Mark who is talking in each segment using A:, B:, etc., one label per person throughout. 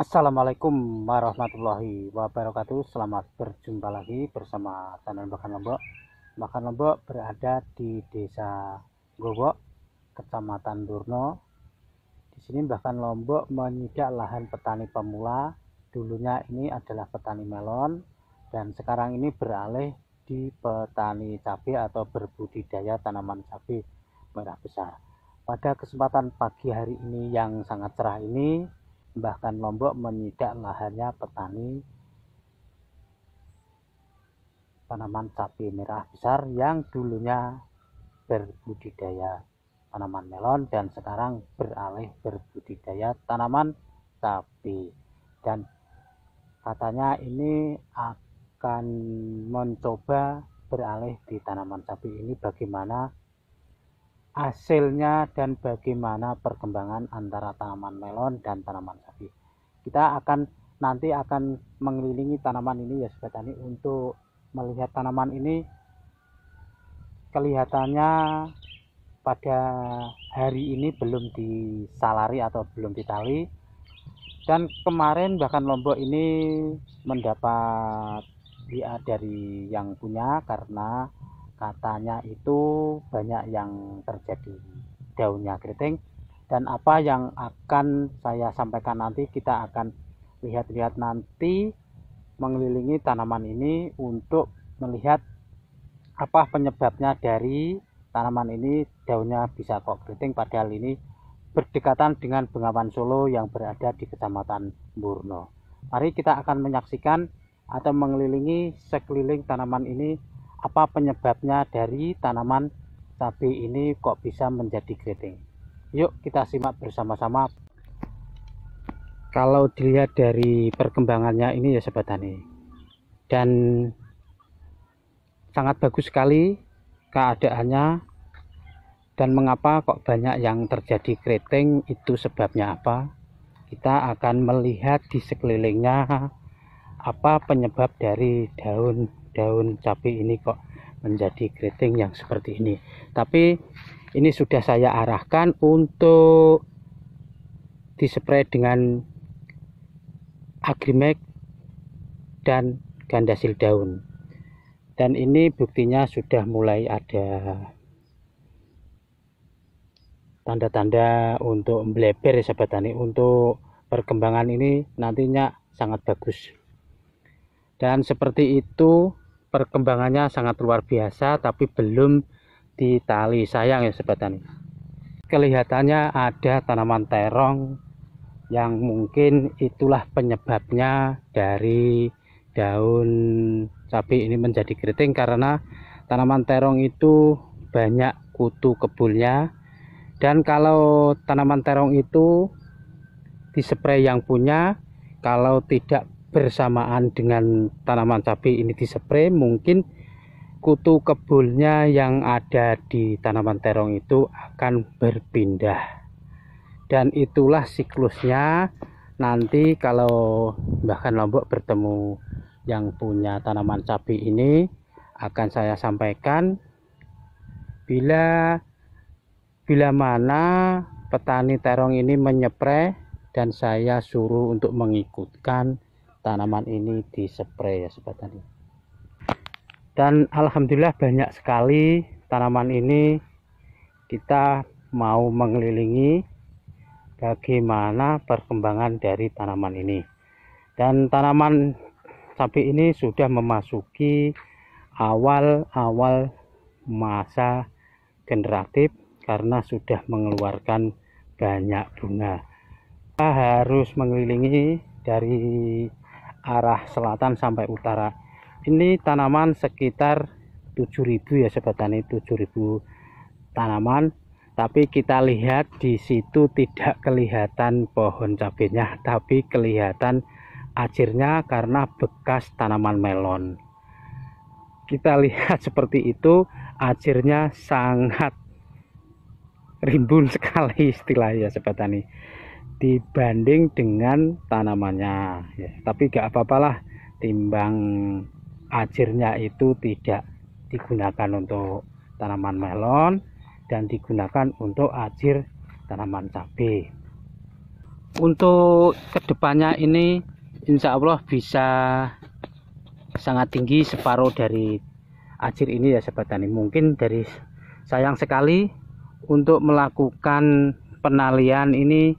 A: Assalamualaikum warahmatullahi wabarakatuh Selamat berjumpa lagi bersama channel Makan Lombok Makan Lombok berada di desa Gobok, Kecamatan Durno Di sini Bahkan Lombok menyidak lahan petani pemula Dulunya ini adalah petani melon Dan sekarang ini beralih di petani cabai atau berbudidaya tanaman cabai merah besar Pada kesempatan pagi hari ini yang sangat cerah ini bahkan Lombok menyidak lahannya petani tanaman cabai merah besar yang dulunya berbudidaya tanaman melon dan sekarang beralih berbudidaya tanaman cabai dan katanya ini akan mencoba beralih di tanaman cabai ini bagaimana hasilnya dan bagaimana perkembangan antara tanaman melon dan tanaman sapi. Kita akan nanti akan mengelilingi tanaman ini ya sobat tani untuk melihat tanaman ini kelihatannya pada hari ini belum disalari atau belum ditali dan kemarin bahkan Lombok ini mendapat dia ya, dari yang punya karena katanya itu banyak yang terjadi daunnya keriting dan apa yang akan saya sampaikan nanti kita akan lihat-lihat nanti mengelilingi tanaman ini untuk melihat apa penyebabnya dari tanaman ini daunnya bisa kok keriting padahal ini berdekatan dengan Bengawan Solo yang berada di Kecamatan Burno. Mari kita akan menyaksikan atau mengelilingi sekeliling tanaman ini apa penyebabnya dari tanaman cabai ini kok bisa menjadi keriting yuk kita simak bersama-sama kalau dilihat dari perkembangannya ini ya sobat tani dan sangat bagus sekali keadaannya dan mengapa kok banyak yang terjadi keriting itu sebabnya apa kita akan melihat di sekelilingnya apa penyebab dari daun-daun cabai ini kok menjadi keriting yang seperti ini tapi ini sudah saya arahkan untuk dispray dengan agrimek dan gandasil daun dan ini buktinya sudah mulai ada tanda-tanda untuk meleber ya sahabat tani untuk perkembangan ini nantinya sangat bagus dan seperti itu perkembangannya sangat luar biasa tapi belum ditali sayang ya sobat tani kelihatannya ada tanaman terong yang mungkin itulah penyebabnya dari daun cabai ini menjadi keriting karena tanaman terong itu banyak kutu kebulnya dan kalau tanaman terong itu dispray yang punya kalau tidak bersamaan dengan tanaman cabai ini dispray mungkin kutu kebulnya yang ada di tanaman terong itu akan berpindah dan itulah siklusnya nanti kalau bahkan lombok bertemu yang punya tanaman cabai ini akan saya sampaikan bila bila mana petani terong ini menyepre dan saya suruh untuk mengikutkan tanaman ini dispray ya sobat tani dan alhamdulillah banyak sekali tanaman ini kita mau mengelilingi bagaimana perkembangan dari tanaman ini dan tanaman sapi ini sudah memasuki awal-awal masa generatif karena sudah mengeluarkan banyak bunga kita harus mengelilingi dari arah selatan sampai utara ini tanaman sekitar 7000 ya sobat tani 7000 tanaman tapi kita lihat di situ tidak kelihatan pohon cabenya tapi kelihatan acirnya karena bekas tanaman melon kita lihat seperti itu acirnya sangat rimbun sekali istilahnya sobat tani dibanding dengan tanamannya ya, tapi gak apa-apalah timbang acirnya itu tidak digunakan untuk tanaman melon dan digunakan untuk acir tanaman cabai untuk kedepannya ini insya Allah bisa sangat tinggi separuh dari acir ini ya sahabat tani mungkin dari sayang sekali untuk melakukan penalian ini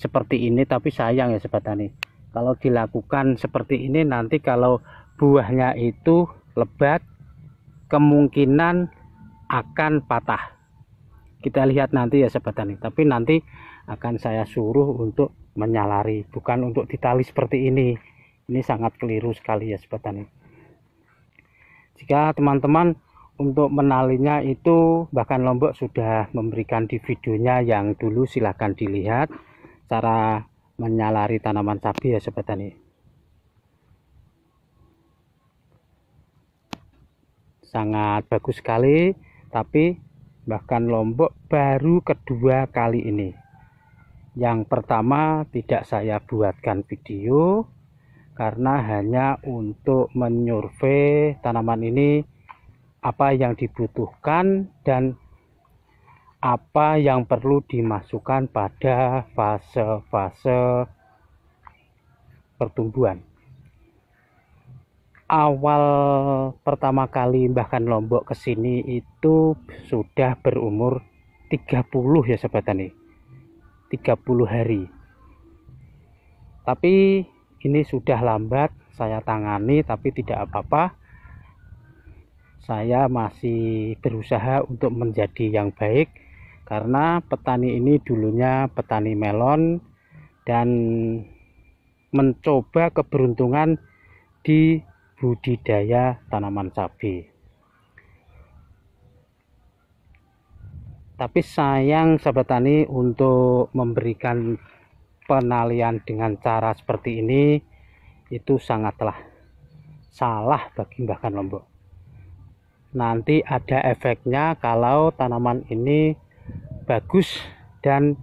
A: seperti ini tapi sayang ya sobat tani kalau dilakukan seperti ini nanti kalau buahnya itu lebat kemungkinan akan patah kita lihat nanti ya sobat tani tapi nanti akan saya suruh untuk menyalari bukan untuk ditali seperti ini ini sangat keliru sekali ya sobat tani jika teman-teman untuk menalinya itu bahkan Lombok sudah memberikan di videonya yang dulu silahkan dilihat cara menyalari tanaman sapi ya sobat tani sangat bagus sekali tapi bahkan Lombok baru kedua kali ini yang pertama tidak saya buatkan video karena hanya untuk menyurvei tanaman ini apa yang dibutuhkan dan apa yang perlu dimasukkan pada fase-fase pertumbuhan. Awal pertama kali bahkan Lombok ke sini itu sudah berumur 30 ya sobat tani. 30 hari. Tapi ini sudah lambat saya tangani tapi tidak apa-apa. Saya masih berusaha untuk menjadi yang baik karena petani ini dulunya petani melon dan mencoba keberuntungan di budidaya tanaman cabai. tapi sayang sahabat tani untuk memberikan penalian dengan cara seperti ini itu sangatlah salah bagi bahkan Lombok nanti ada efeknya kalau tanaman ini bagus dan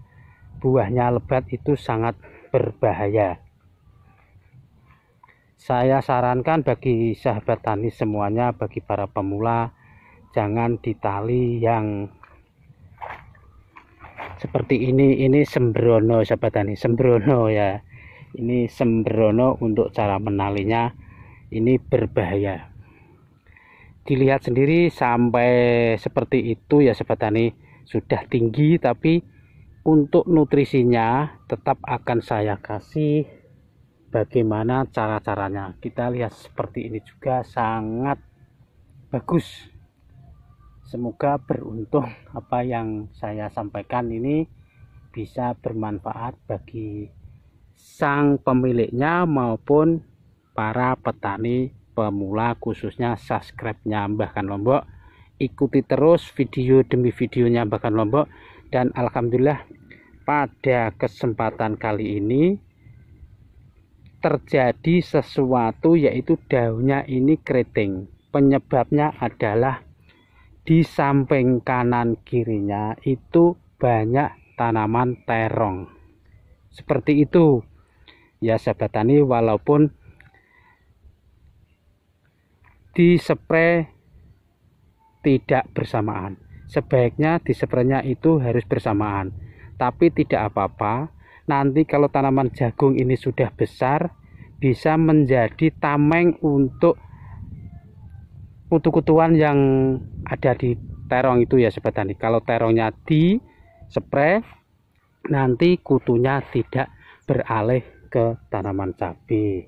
A: buahnya lebat itu sangat berbahaya saya sarankan bagi sahabat tani semuanya bagi para pemula jangan ditali yang seperti ini ini sembrono sahabat tani sembrono ya ini sembrono untuk cara menalinya ini berbahaya dilihat sendiri sampai seperti itu ya sahabat tani sudah tinggi tapi untuk nutrisinya tetap akan saya kasih bagaimana cara-caranya kita lihat seperti ini juga sangat bagus semoga beruntung apa yang saya sampaikan ini bisa bermanfaat bagi sang pemiliknya maupun para petani pemula khususnya subscribe-nya Mbah Kan Lombok ikuti terus video demi videonya Bahkan Lombok dan Alhamdulillah pada kesempatan kali ini terjadi sesuatu yaitu daunnya ini keriting penyebabnya adalah di samping kanan kirinya itu banyak tanaman terong seperti itu ya sahabat tani walaupun di spray tidak bersamaan. Sebaiknya di dispraynya itu harus bersamaan. Tapi tidak apa-apa, nanti kalau tanaman jagung ini sudah besar bisa menjadi tameng untuk kutu-kutuan yang ada di terong itu ya sobat tani. Kalau terongnya di spray nanti kutunya tidak beralih ke tanaman cabai.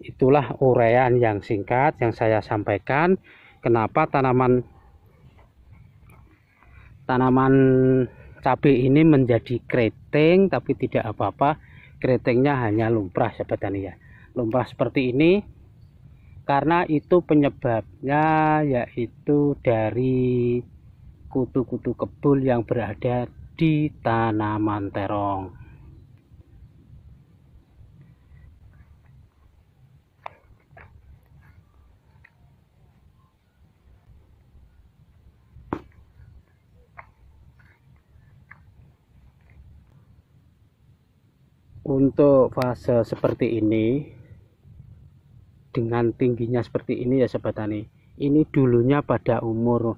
A: Itulah urean yang singkat yang saya sampaikan kenapa tanaman tanaman cabai ini menjadi keriting tapi tidak apa-apa keritingnya hanya lumrah sahabat tani ya lumrah seperti ini karena itu penyebabnya yaitu dari kutu-kutu kebul yang berada di tanaman terong untuk fase seperti ini dengan tingginya seperti ini ya sobat tani ini dulunya pada umur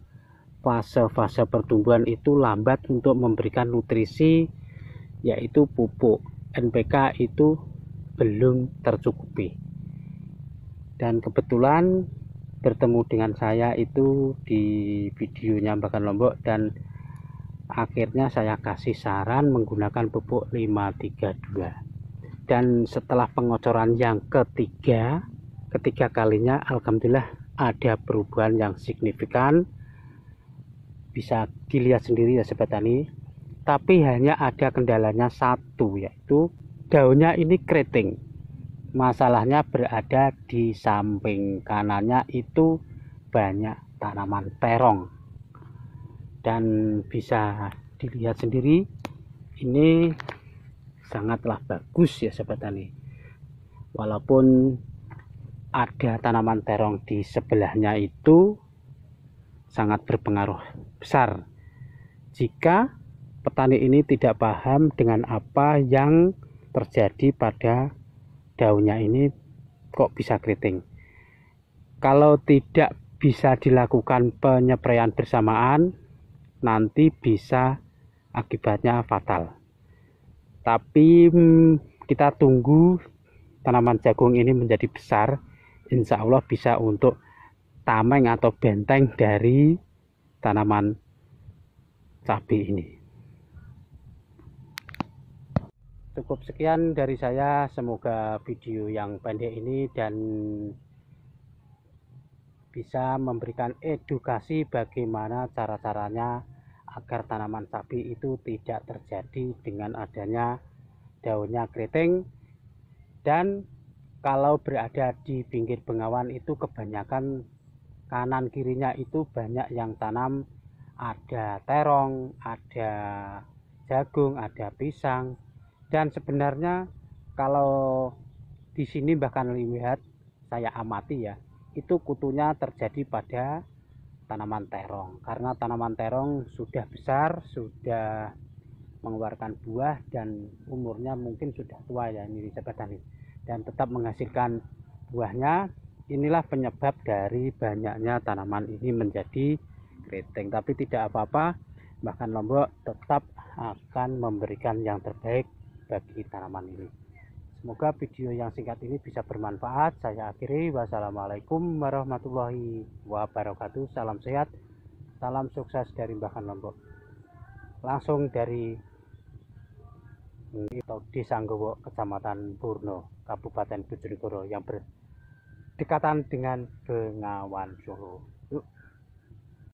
A: fase-fase pertumbuhan itu lambat untuk memberikan nutrisi yaitu pupuk NPK itu belum tercukupi dan kebetulan bertemu dengan saya itu di videonya Bahkan Lombok dan akhirnya saya kasih saran menggunakan pupuk 532 dan setelah pengocoran yang ketiga ketiga kalinya Alhamdulillah ada perubahan yang signifikan bisa dilihat sendiri ya sobat tani tapi hanya ada kendalanya satu yaitu daunnya ini keriting masalahnya berada di samping kanannya itu banyak tanaman terong dan bisa dilihat sendiri ini sangatlah bagus ya sahabat tani walaupun ada tanaman terong di sebelahnya itu sangat berpengaruh besar jika petani ini tidak paham dengan apa yang terjadi pada daunnya ini kok bisa keriting kalau tidak bisa dilakukan penyepraian bersamaan nanti bisa akibatnya fatal. Tapi mm, kita tunggu tanaman jagung ini menjadi besar, insya Allah bisa untuk tameng atau benteng dari tanaman cabai ini. Cukup sekian dari saya, semoga video yang pendek ini dan bisa memberikan edukasi bagaimana cara-caranya agar tanaman sapi itu tidak terjadi dengan adanya daunnya keriting dan kalau berada di pinggir bengawan itu kebanyakan kanan kirinya itu banyak yang tanam ada terong, ada jagung, ada pisang dan sebenarnya kalau di sini bahkan lihat saya amati ya itu kutunya terjadi pada tanaman terong karena tanaman terong sudah besar sudah mengeluarkan buah dan umurnya mungkin sudah tua ya ini ini dan tetap menghasilkan buahnya inilah penyebab dari banyaknya tanaman ini menjadi keriting tapi tidak apa-apa bahkan lombok tetap akan memberikan yang terbaik bagi tanaman ini Semoga video yang singkat ini bisa bermanfaat. Saya akhiri. Wassalamualaikum warahmatullahi wabarakatuh. Salam sehat. Salam sukses dari Mbah kan Lombok. Langsung dari di Sanggowo, Kecamatan Purno, Kabupaten Bojonegoro yang berdekatan dengan Bengawan Solo.